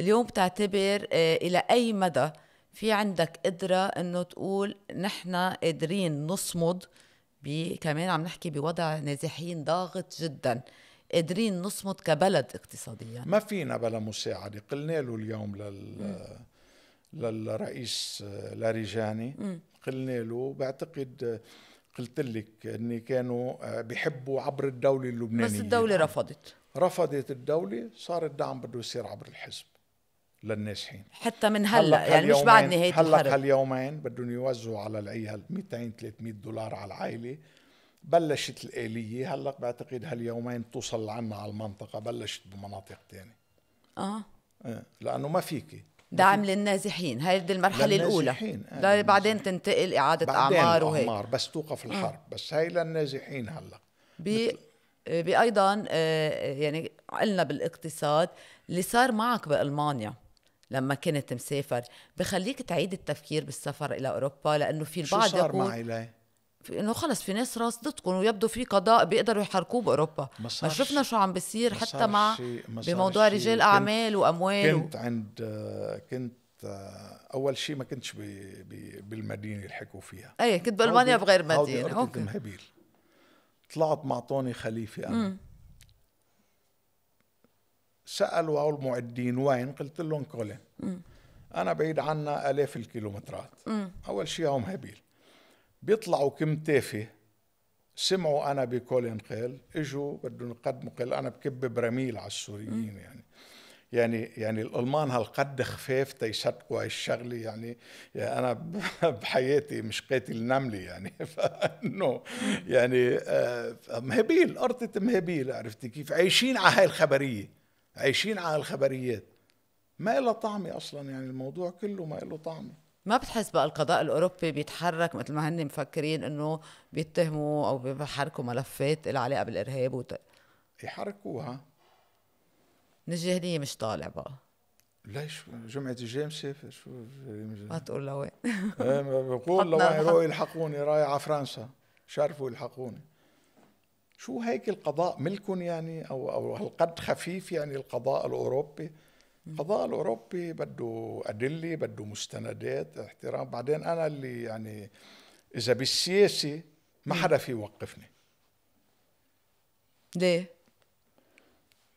اليوم بتعتبر آه، الى اي مدى في عندك قدرة انه تقول نحن قادرين نصمد كمان عم نحكي بوضع نازحين ضاغط جدا قادرين نصمد كبلد اقتصاديا ما فينا بلا مساعدة قلنا له اليوم لل للرئيس آه، لاريجاني قلنا له بعتقد آه، قلت لك ان كانوا بيحبوا عبر الدوله اللبنانيه بس الدوله رفضت رفضت الدوله صار الدعم بده يصير عبر الحزب للناجحين حتى من هلا يعني مش بعد نهايه هلق الحرب هلا هاليومين بدهم يوزعوا على العيال 200 300 دولار على العائله بلشت الآلية هلا بعتقد هاليومين توصل لعنا على المنطقة بلشت بمناطق تانية اه ايه لأنه ما فيكي دعم للنازحين هيدي المرحلة الأولى آه بعدين تنتقل إعادة بعدين أعمار وهيك أعمار بس توقف الحرب آه. بس هي للنازحين هلا بي آه، بأيضا آه يعني قلنا بالاقتصاد اللي صار معك بألمانيا لما كنت مسافر بخليك تعيد التفكير بالسفر الى اوروبا لانه في البعض شو صار يقول معي ليه؟ انه خلص في ناس راصدتكم ويبدو في قضاء بيقدروا يحركوه باوروبا ما شفنا شو عم بيصير حتى مع بموضوع رجال اعمال واموال كنت عند كنت اول شيء ما كنتش بي بي بالمدينه اللي حكوا فيها ايه كنت بالمانيا بغير مدينه اوكي طلعت مع طوني خليفه انا مم. سالوا المعدين وين قلت لهم كولين انا بعيد عنا الاف الكيلومترات مم. اول شيء هم هابيل بيطلعوا كم تافه سمعوا انا بكولين قيل اجوا بدهم يقدموا قيل انا بكب برميل على السوريين يعني يعني يعني الالمان هالقد خفاف تيصدقوا هاي الشغله يعني, يعني انا بحياتي مش قاتل نمله يعني فانه يعني آه، مهابيل ارطة مهابيل عرفتي كيف عايشين على هاي الخبريه عايشين على الخبريات ما له طعمة اصلا يعني الموضوع كله ما له طعمة ما بتحس بقى القضاء الاوروبي بيتحرك مثل ما هن مفكرين انه بيتهموا او بيحركوا ملفات لها علاقه بالارهاب وت... يحركوها من الجاهليه مش طالع بقى ليش جمعة الجامسة شو ما تقول لوين إيه، بقول لوين يلحقوني رايح على فرنسا شرفوا يلحقوني شو هيك القضاء ملكن يعني او او هالقد خفيف يعني القضاء الاوروبي القضاء الاوروبي بده ادله بده مستندات احترام بعدين انا اللي يعني اذا بالسياسه ما حدا في يوقفني ليه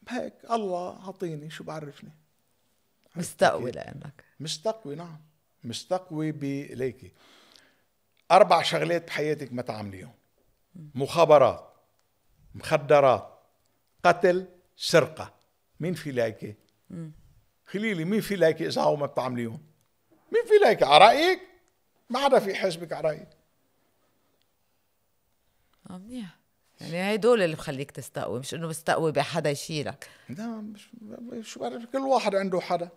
هيك الله عطيني شو بعرفني مستقوي لانك مستقوي نعم مستقوي بليكي اربع شغلات بحياتك ما تعمليهم مخابرات مخدرات قتل سرقة مين في لايكة خليلي مين في لايكة إذا هو ما بتعمليهم مين في لايكة عرائك ما عدا في حزبك عرائك آه، منيح يعني هاي دول اللي بخليك تستقوي مش انه مستقوي بحدا يشيلك لا مش شو بعرف كل واحد عنده حدا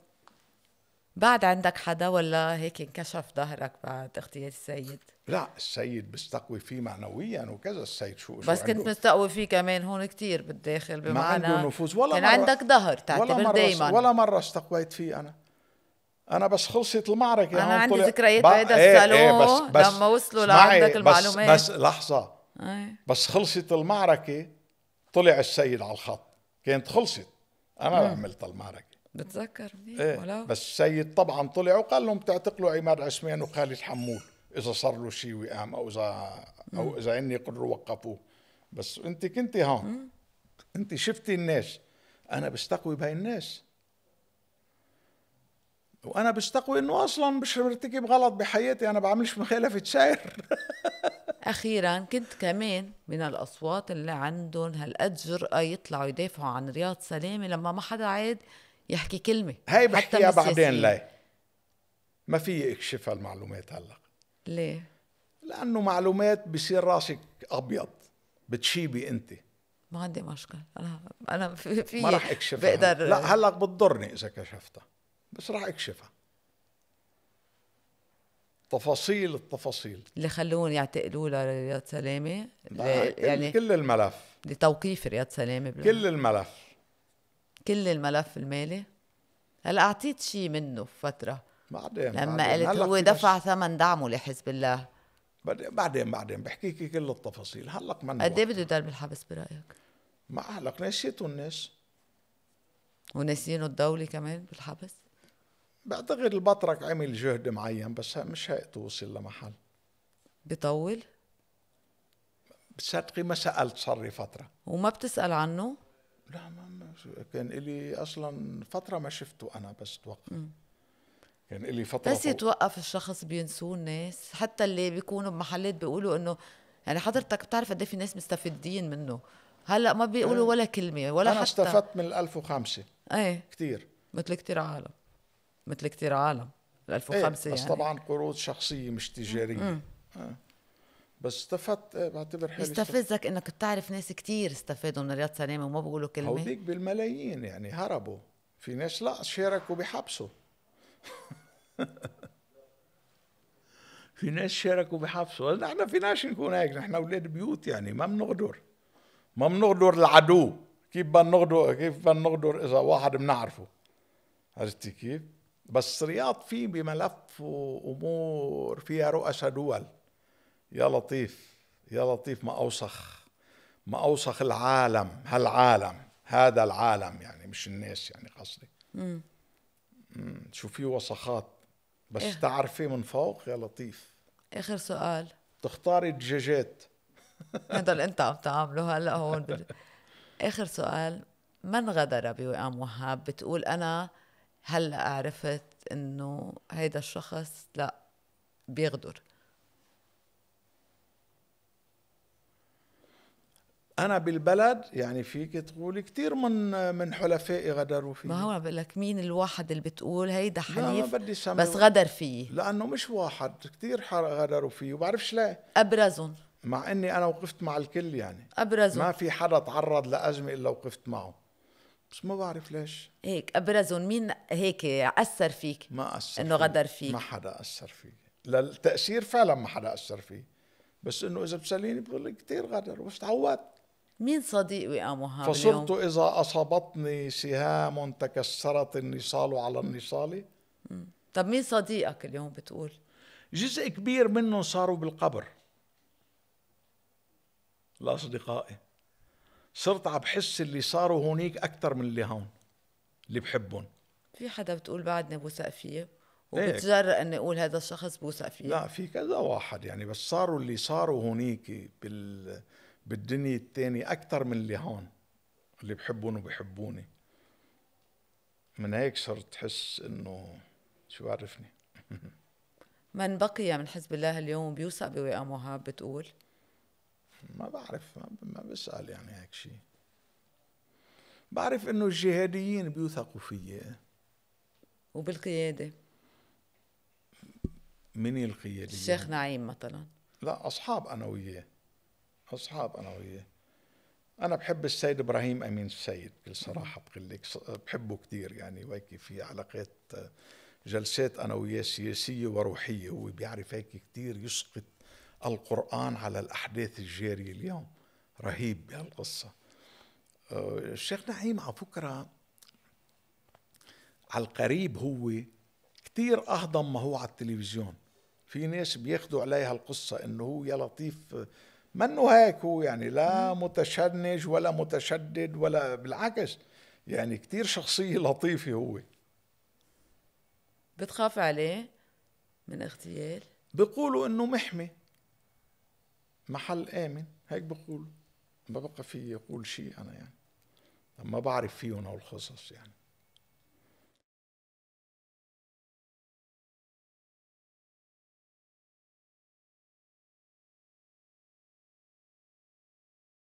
بعد عندك حدا ولا هيك انكشف ظهرك بعد اغتيال السيد؟ لا السيد بستقوي فيه معنويا وكذا السيد شو بس كنت مستقوي فيه كمان هون كتير بالداخل بمعنى ما عنده نفوذ ولا كان مرة عندك ظهر تعتبر دايما ولا مرة استقويت فيه أنا انا بس خلصت المعركه انا عندي ذكريات بهيدا ايه, إيه، الصالون ايه بس بس لما وصلوا لعندك المعلومات بس, بس لحظه ايه بس خلصت المعركه طلع السيد على الخط كانت خلصت انا مم. عملت المعركه بتذكر منيح إيه ولو بس السيد طبعا طلع وقال لهم تعتقلوا عماد عثمان وخالد حمول اذا صار له شيء وقام او اذا او اذا اني قدروا وقفوه بس انت كنت هون انت شفتي الناس انا بستقوي بهاي الناس وانا بستقوي انه اصلا مش مرتكب غلط بحياتي انا بعملش مخالفه شاعر اخيرا كنت كمان من الاصوات اللي عندهم هالقد جرأه يطلعوا يدافعوا عن رياض سلامه لما ما حدا عاد يحكي كلمه هاي بحكيها بعدين ليه ما في اكشف المعلومات هلا ليه لانه معلومات بصير راسك ابيض بتشيبي انت ما عندي مشكل انا انا في, ما راح اكشفها بقدر لا هلا بتضرني اذا كشفتها بس راح اكشفها تفاصيل التفاصيل اللي خلوهم يعتقلوا لرياض سلامه يعني كل الملف لتوقيف رياض سلامه كل الملف كل الملف المالي هلا اعطيت شيء منه فتره بعدين لما بعدين. قلت هو دفع ثمن دعمه لحزب الله بعدين بعدين بعدين بحكيكي كل التفاصيل هلق من قد ايه بده يضل بالحبس برايك؟ ما هلق نسيته الناس وناسينه الدولة كمان بالحبس؟ بعتقد البطرك عمل جهد معين بس مش هيك توصل لمحل بطول؟ بتصدقي ما سألت صار لي فترة وما بتسأل عنه؟ لا ما كان إلي أصلا فترة ما شفته أنا بس توقف م. كان إلي فترة بس يتوقف الشخص بينسوه الناس حتى اللي بيكونوا بمحلات بيقولوا إنه يعني حضرتك بتعرف قد إيه في ناس مستفيدين منه هلا ما بيقولوا ولا كلمة ولا أنا حتى أنا استفدت من 1005 ايه كثير مثل كثير عالم مثل كثير عالم 1005 ايه بس يعني. طبعا قروض شخصية مش تجارية م. م. آه. بس استفدت إيه، بعتبر حالي يستفزك انك بتعرف ناس كتير استفادوا من رياض سلامه وما بيقولوا كلمه هوديك بالملايين يعني هربوا في ناس لا شاركوا بحبسه في ناس شاركوا بحبسه نحن فيناش نكون هيك نحن اولاد بيوت يعني ما بنغدر ما بنغدر العدو كيف بدنا نغدر كيف بدنا نغدر اذا واحد بنعرفه عرفتي كيف؟ بس رياض في بملف وامور فيها رؤساء دول يا لطيف يا لطيف ما أوسخ ما أوسخ العالم هالعالم هذا العالم يعني مش الناس يعني قصدي شو في وسخات بس إيه؟ تعرفي من فوق يا لطيف آخر سؤال تختاري الدجاجات هذا اللي أنت عم تعمله هلا هون بال... آخر سؤال من غدر بوئام وهاب بتقول أنا هلا عرفت إنه هيدا الشخص لا بيغدر انا بالبلد يعني فيك تقولي كثير من من حلفائي غدروا فيي ما هو عم بقول لك مين الواحد اللي بتقول هيدا حليف بدي بس غدر فيي لانه مش واحد كثير غدروا فيي وبعرفش ليه ابرزهم مع اني انا وقفت مع الكل يعني ابرزهم ما في حدا تعرض لازمه الا وقفت معه بس ما بعرف ليش هيك ابرزهم مين هيك اثر فيك ما اثر انه غدر فيك ما حدا اثر فيي للتاثير فعلا ما حدا اثر فيي بس انه اذا بتساليني بقول لك كثير غدر بس تعودت مين صديق وقامها فصرت إذا أصابتني سهام تكسرت النصال على النصال طب مين صديقك اليوم بتقول جزء كبير منهم صاروا بالقبر لأصدقائي صرت عم بحس اللي صاروا هونيك أكثر من اللي هون اللي بحبهم في حدا بتقول بعدني بوثق فيه إيه. وبتجرأ اني اقول هذا الشخص بوثق فيه لا في كذا واحد يعني بس صاروا اللي صاروا هونيك بال بالدنيا الثانية أكثر من اللي هون اللي بحبهم وبحبوني من هيك صرت تحس إنه شو عرفني من بقي من حزب الله اليوم بيوثق بوئام وهاب بتقول ما بعرف ما بسأل يعني هيك شيء بعرف إنه الجهاديين بيوثقوا فيي وبالقيادة من القيادة الشيخ نعيم مثلا لا أصحاب أنا وياه اصحاب انا وياه انا بحب السيد ابراهيم امين السيد بكل صراحه بقول لك بحبه كثير يعني وهيك في علاقات جلسات انا وياه سياسيه وروحيه هو بيعرف هيك كثير يسقط القران على الاحداث الجاريه اليوم رهيب بهالقصه آه، الشيخ نعيم على فكره على القريب هو كثير اهضم ما هو على التلفزيون في ناس بياخذوا عليها القصه انه هو يا لطيف منه هيك هو يعني لا متشنج ولا متشدد ولا بالعكس يعني كتير شخصية لطيفة هو بتخاف عليه من اغتيال؟ بيقولوا انه محمي محل آمن هيك بيقولوا ما بقى في يقول شيء أنا يعني ما بعرف فيهم هالقصص يعني